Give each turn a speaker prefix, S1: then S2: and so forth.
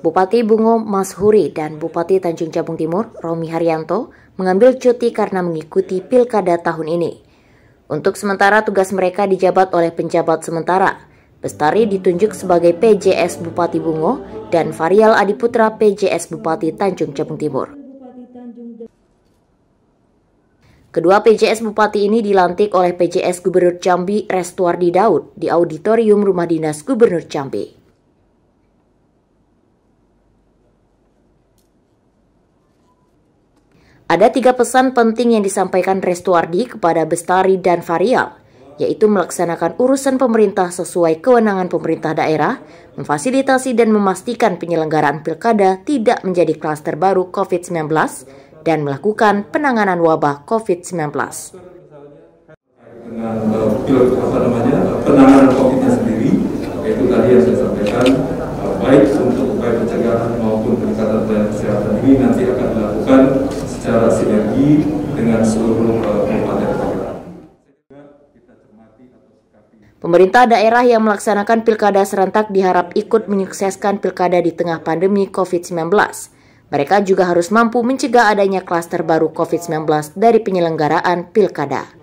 S1: Bupati Bungo Mas Huri dan Bupati Tanjung Jabung Timur Romi Haryanto mengambil cuti karena mengikuti pilkada tahun ini. Untuk sementara tugas mereka dijabat oleh penjabat sementara. Bestari ditunjuk sebagai PJS Bupati Bungo dan Varial Adiputra PJS Bupati Tanjung Jabung Timur. Kedua PJS Bupati ini dilantik oleh PJS Gubernur Jambi Restuardi Daud di Auditorium Rumah Dinas Gubernur Jambi. Ada tiga pesan penting yang disampaikan Restuardi kepada Bestari dan Varial, yaitu melaksanakan urusan pemerintah sesuai kewenangan pemerintah daerah, memfasilitasi dan memastikan penyelenggaraan pilkada tidak menjadi klaster baru COVID-19, dan melakukan penanganan wabah COVID-19. Eh, penanganan COVID-nya sendiri, yaitu
S2: tadi yang saya eh, baik untuk upaya pencegahan maupun peningkatan pelayanan kesehatan ini nanti akan lagi dengan seluruh eh, kabupaten
S1: Pemerintah daerah yang melaksanakan pilkada serentak diharap ikut menyukseskan pilkada di tengah pandemi COVID-19. Mereka juga harus mampu
S2: mencegah adanya klaster baru COVID-19 dari penyelenggaraan pilkada.